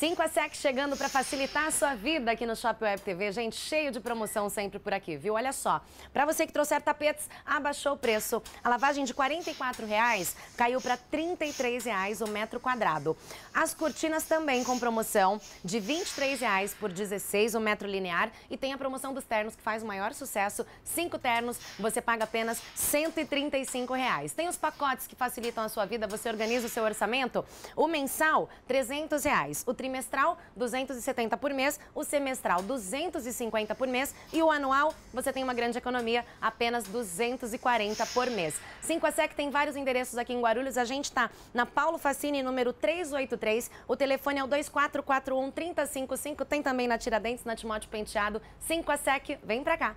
5 a 7 chegando para facilitar a sua vida aqui no Shop Web TV. Gente, cheio de promoção sempre por aqui, viu? Olha só, para você que trouxer tapetes, abaixou o preço. A lavagem de R$ reais caiu para R$ reais o metro quadrado. As cortinas também com promoção de R$ reais por 16 o metro linear. E tem a promoção dos ternos que faz o maior sucesso. Cinco ternos, você paga apenas R$ reais. Tem os pacotes que facilitam a sua vida, você organiza o seu orçamento. O mensal, R$ reais. O trimestre trimestral, 270 por mês, o semestral, 250 por mês e o anual, você tem uma grande economia, apenas 240 por mês. 5 a SEC tem vários endereços aqui em Guarulhos, a gente está na Paulo Facini, número 383, o telefone é o 2441 3055, tem também na Tiradentes, na Timóteo Penteado. 5 a SEC, vem para cá.